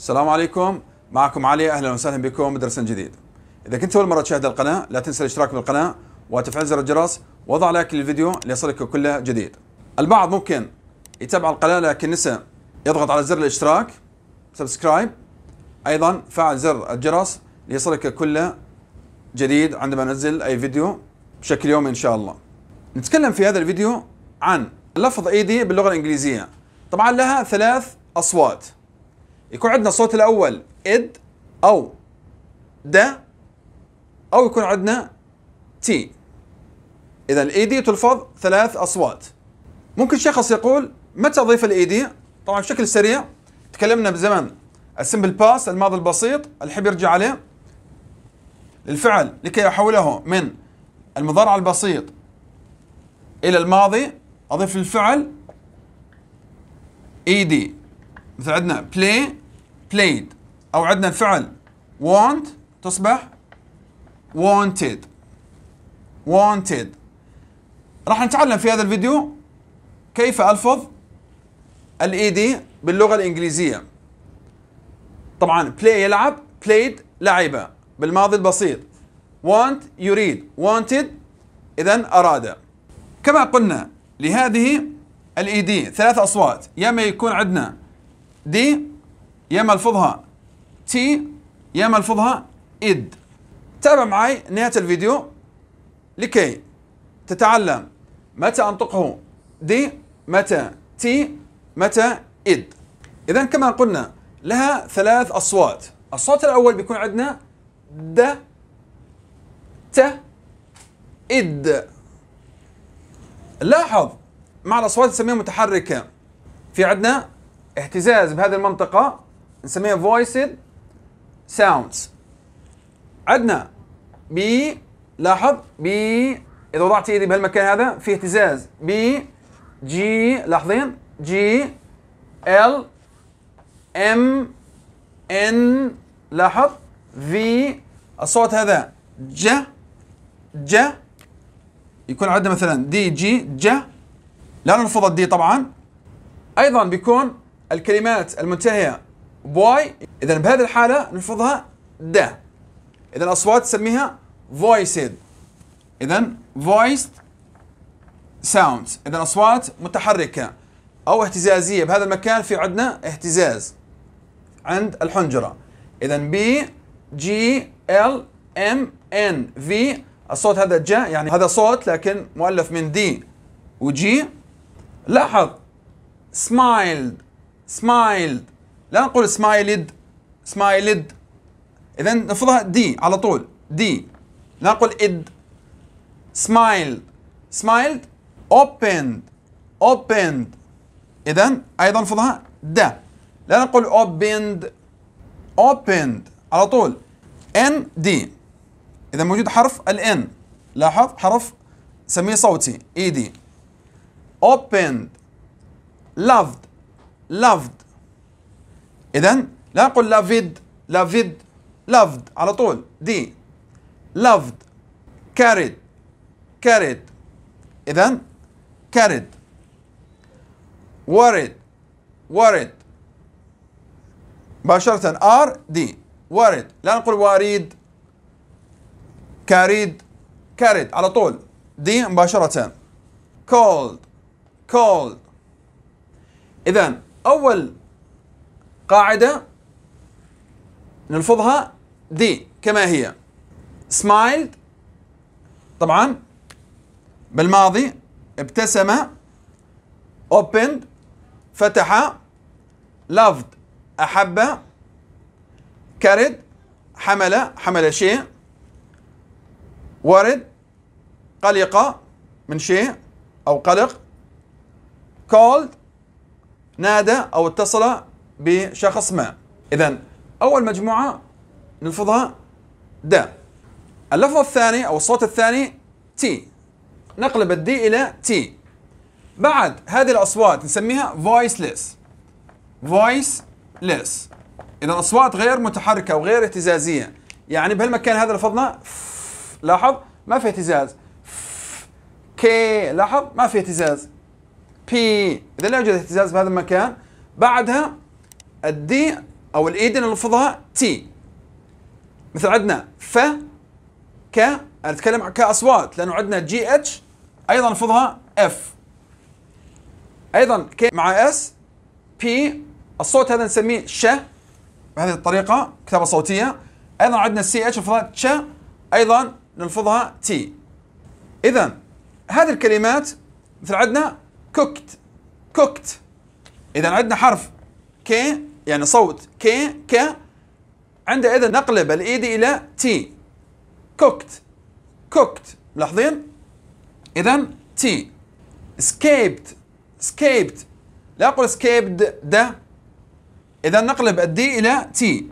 السلام عليكم معكم علي اهلا وسهلا بكم بدرس جديد اذا كنت اول مره تشاهد القناه لا تنسى الاشتراك بالقناه وتفعيل زر الجرس وضع لايك للفيديو ليصلك كل جديد البعض ممكن يتابع القناه لكن نسى يضغط على زر الاشتراك سبسكرايب ايضا فعل زر الجرس ليصلك كل جديد عندما انزل اي فيديو بشكل يومي ان شاء الله نتكلم في هذا الفيديو عن لفظ ايدي باللغه الانجليزيه طبعا لها ثلاث اصوات يكون عندنا الصوت الاول اد او دا او يكون عندنا تي اذا الاي دي تلفظ ثلاث اصوات ممكن شخص يقول متى اضيف الاي دي طبعا بشكل سريع تكلمنا بزمان السمبل باس الماضي البسيط الحب يرجع عليه للفعل لكي احوله من المضارع البسيط الى الماضي اضيف الفعل اي دي مثل عندنا بلاي played أو عندنا الفعل want تصبح wanted wanted راح نتعلم في هذا الفيديو كيف ألفظ الاي دي e باللغة الإنجليزية طبعا play يلعب played لعب بالماضي البسيط want يريد wanted إذا أراد كما قلنا لهذه الاي دي e ثلاث أصوات يا ما يكون عندنا دي يا ملفظها تي يا ملفظها إد تابع معي نهاية الفيديو لكي تتعلم متى أنطقه دي متى تي متى إد إذا كما قلنا لها ثلاث أصوات الصوت الأول بيكون عندنا د ت إد لاحظ مع الأصوات نسميها متحركة في عندنا اهتزاز بهذه المنطقة نسميها voiced sounds عندنا بي لاحظ بي اذا وضعت ايدي بهالمكان هذا في اهتزاز بي جي لاحظين جي ال ام ان لاحظ في الصوت هذا ج ج يكون عندنا مثلا دي جي ج لا نرفض الدي طبعا ايضا بيكون الكلمات المنتهيه واي اذا بهذه الحاله نلفظها دا اذا الاصوات تسميها voiced اذا voiced sounds اذا اصوات متحركه او اهتزازيه بهذا المكان في عندنا اهتزاز عند الحنجره اذا بي جي ال ام ان في الصوت هذا جاء يعني هذا صوت لكن مؤلف من دي وجي لاحظ سمايلد سمايلد لا نقول سمايلد سمايلد اذا نفرضها دي على طول دي لا نقول اد سمايل سمايلد اوبند اوبند اذا ايضا نفرضها د لا نقول اوبند اوبند على طول ان دي اذا موجود حرف الان لاحظ حرف سميه صوتي اي e دي opened loved loved إذا لا نقول لافيد لافيد لافد على طول دي لافد كاريد كاريد إذا كاريد ورد ورد مباشرة ار دي وارد لا نقول واريد كاريد كاريد على طول دي مباشرة cold cold إذا أول قاعدة نلفظها دي كما هي smiled طبعا بالماضي ابتسم opened فتح loved أحب carried حمل حمل شيء ورد قلق من شيء أو قلق called نادى أو اتصل بشخص ما إذا أول مجموعة نلفظها د اللفظ الثاني أو الصوت الثاني تي نقلب الدي إلى تي بعد هذه الأصوات نسميها voiceless voiceless إذا أصوات غير متحركة وغير اهتزازية يعني بهالمكان هذا لفظنا لاحظ ما في اهتزاز كي لاحظ ما في اهتزاز بي إذا لا يوجد اهتزاز بهذا المكان بعدها الدي او الايدن الفضاء تي مثل عندنا ف ك نتكلم كاصوات لانه عندنا جي اتش ايضا نلفظها اف ايضا كي مع اس بي الصوت هذا نسميه ش بهذه الطريقه كتابه صوتيه ايضا عندنا سي اتش الفضاء تش ايضا نلفظها تي اذا هذه الكلمات مثل عندنا كوكت كوكت اذا عندنا حرف كي يعني صوت كي ك عندئذ نقلب الايدي e إلى تي كوكت كوكت ملاحظين؟ إذا تي سكيبت سكيبت لا أقول سكيبد ده إذا نقلب الدي إلى تي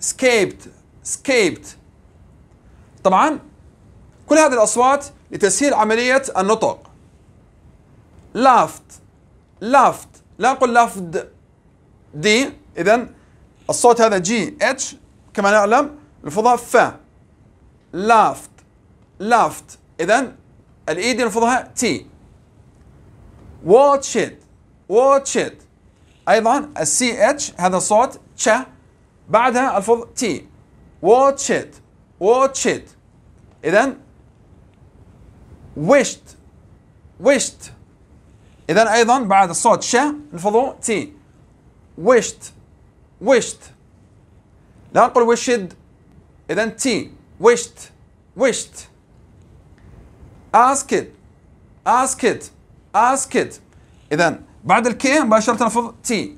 سكيبت سكيبت طبعا كل هذه الأصوات لتسهيل عملية النطق لافت لافت لا أقول لافد دي اذا الصوت هذا جي اتش كما نعلم نلفظها فا لافت لافت اذا الايد نلفظها تي واتش ات واتش ات ايضا السي اتش هذا صوت تش بعدها الفظ تي واتش ات واتش ات اذا وشت وشت اذا ايضا بعد الصوت ش نفضه تي وشت وشت لا نقول wished اذا تي وشت وشت اسكت اسكت اسكت اذا بعد الكي مباشره نلفظ تي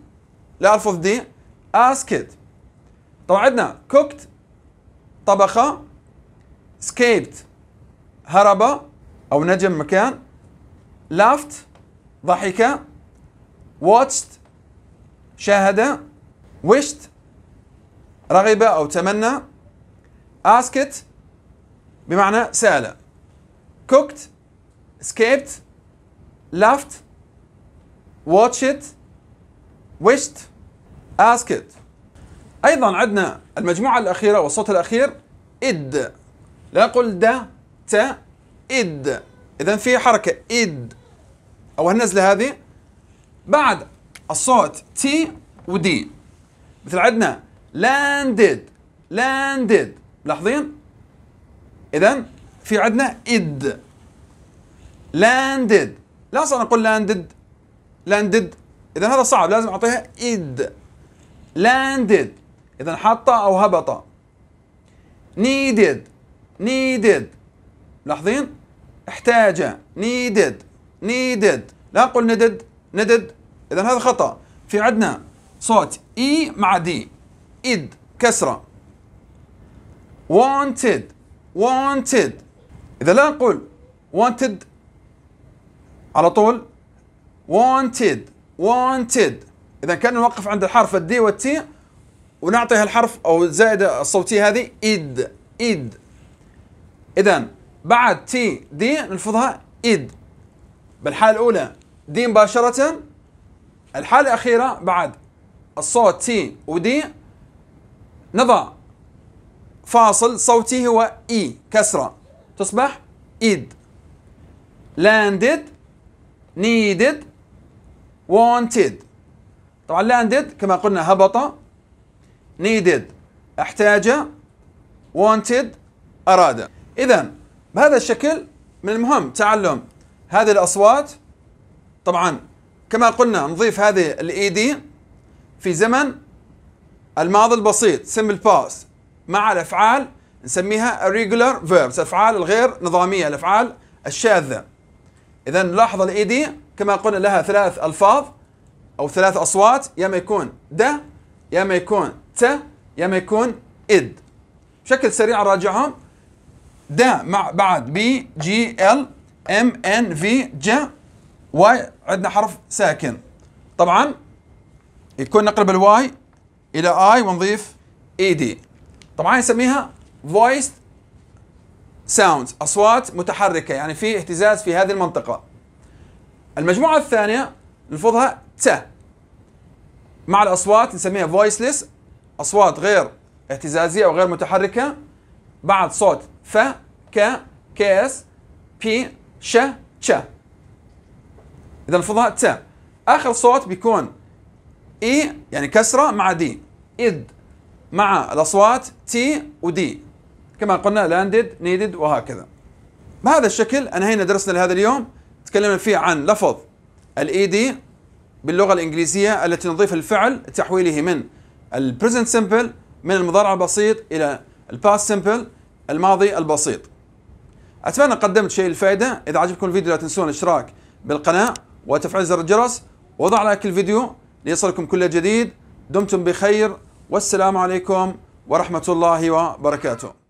لا الفظ دي اسكت طبعا عندنا cooked طبخه escaped هرب او نجم مكان laughed ضحكة watched شاهد wished رغب أو تمنى asked بمعنى سأل cooked escaped laughed watched wished asked أيضا عندنا المجموعة الأخيرة والصوت الأخير إد لا قل د ت إد إذا في حركة إد أو النزلة هذه بعد الصوت تي ودي مثل عندنا لاندد لاندد ملاحظين؟ اذا في عندنا اد لاندد لا اصلا نقول لاندد لاندد اذا هذا صعب لازم اعطيها اد لاندد اذا حط او هبط needed needed ملاحظين؟ احتاج needed needed لا نقول ندد ندد إذا هذا خطأ في عندنا صوت إي e مع دي إد كسرة wanted wanted إذا لا نقول wanted على طول wanted wanted إذا كان نوقف عند الحرف الدي والتي ونعطيها الحرف أو الزائدة الصوتية هذه إد إد إذا بعد تي دي نلفظها إد بالحالة الأولى دي مباشرة الحالة الأخيرة بعد الصوت تي ودي نضع فاصل صوتي هو إي كسرة تصبح إيد لاندد نيدد وانتد طبعا لاندد كما قلنا هبط نيدد احتاج وانتد أراد إذا بهذا الشكل من المهم تعلم هذه الأصوات طبعا كما قلنا نضيف هذه الاي دي e في زمن الماضي البسيط سمبل باس مع الافعال نسميها regular verbs الافعال الغير نظاميه الافعال الشاذه اذا نلاحظ الاي دي e كما قلنا لها ثلاث الفاظ او ثلاث اصوات يا ما يكون د يا ما يكون ت يا ما يكون اد بشكل سريع نراجعهم د مع بعد بي جي ال ام ان في جي واي عندنا حرف ساكن طبعا يكون نقلب الواي الى اي ونضيف اي دي طبعا نسميها فويس ساوند اصوات متحركه يعني في اهتزاز في هذه المنطقه المجموعه الثانيه نلفظها ت مع الاصوات نسميها فويسلس اصوات غير اهتزازيه او غير متحركه بعد صوت ف ك كاس بي ش ش اذا الفضاء تاء اخر صوت بيكون اي يعني كسره مع دي اد مع الاصوات تي ودي كما قلنا لاندد نيدد وهكذا بهذا الشكل انهينا درسنا لهذا اليوم تكلمنا فيه عن لفظ الاي دي باللغه الانجليزيه التي نضيف الفعل تحويله من البريزنت سمبل من المضارع البسيط الى الباست سمبل الماضي البسيط اتمنى قدمت شيء الفائده اذا عجبكم الفيديو لا تنسون الاشتراك بالقناه وتفعيل زر الجرس وضع لايك الفيديو ليصلكم كل جديد دمتم بخير والسلام عليكم ورحمة الله وبركاته